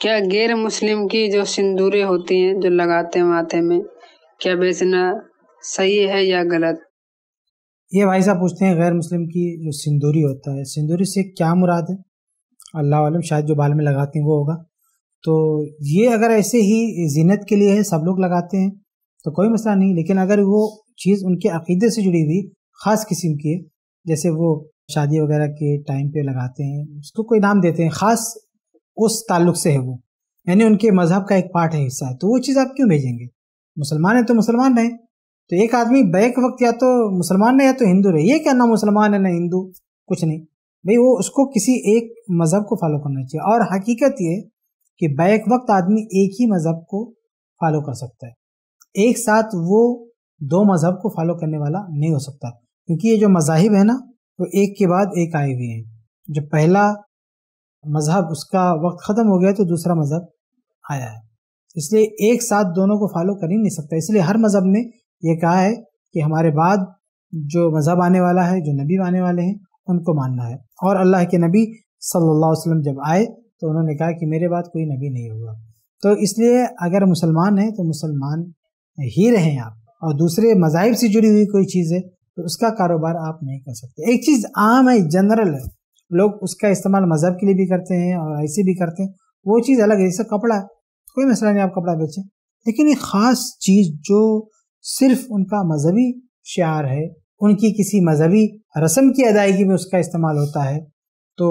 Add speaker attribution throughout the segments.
Speaker 1: क्या गैर मुस्लिम की जो सिंदूरें होती हैं जो लगाते हैं माथे में क्या बेचना सही है या गलत ये भाई साहब पूछते हैं गैर मुस्लिम की जो सिंदूरी होता है सिंदूरी से क्या मुराद है अल्लाह वालम शायद जो बाल में लगाते हैं वो होगा तो ये अगर ऐसे ही जीनत के लिए है सब लोग लगाते हैं तो कोई मसला नहीं लेकिन अगर वो चीज़ उनके अकीदे से जुड़ी हुई ख़ास किस्म की है जैसे वो शादी वगैरह के टाइम पे लगाते हैं उसको कोई नाम देते हैं ख़ास उस ताल्लुक से है वो यानी उनके मजहब का एक पार्ट है हिस्सा है तो वो चीज़ आप क्यों भेजेंगे मुसलमान है तो मुसलमान रहे तो एक आदमी बैक वक्त या तो मुसलमान है या तो हिंदू रहे ये क्या ना मुसलमान है ना हिंदू कुछ नहीं भाई वो उसको किसी एक मज़हब को फॉलो करना चाहिए और हकीकत ये कि बैक वक्त आदमी एक ही मज़हब को फॉलो कर सकता है एक साथ वो दो मज़हब को फॉलो करने वाला नहीं हो सकता क्योंकि ये जो मज़ाहिब है ना वो एक के बाद एक आए हुए हैं जो पहला मज़हब उसका वक्त ख़त्म हो गया तो दूसरा मज़हब आया है इसलिए एक साथ दोनों को फॉलो कर ही नहीं सकता इसलिए हर मज़हब ने यह कहा है कि हमारे बाद जो मज़हब आने वाला है जो नबी आने वाले हैं उनको मानना है और अल्लाह के नबी सल्लल्लाहु अलैहि वसल्लम जब आए तो उन्होंने कहा कि मेरे बाद कोई नबी नहीं होगा तो इसलिए अगर मुसलमान हैं तो मुसलमान ही रहें आप और दूसरे मजाहब से जुड़ी हुई कोई चीज़ है तो उसका कारोबार आप नहीं कर सकते एक चीज़ आम है जनरल है लोग उसका इस्तेमाल मज़हब के लिए भी करते हैं और ऐसे भी करते हैं वो चीज़ अलग है जैसे कपड़ा कोई मसला नहीं आप कपड़ा बेचें लेकिन एक ख़ास चीज़ जो सिर्फ उनका मज़हबी शार है उनकी किसी मज़हबी रस्म की अदायगी में उसका इस्तेमाल होता है तो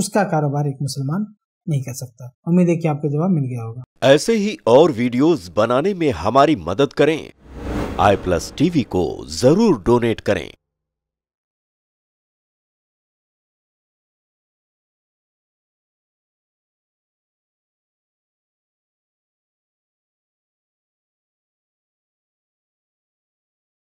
Speaker 1: उसका कारोबार एक मुसलमान नहीं कर सकता उम्मीद है कि आपको जवाब मिल गया होगा ऐसे ही और वीडियोस बनाने में हमारी मदद करें आई प्लस टीवी को जरूर डोनेट करें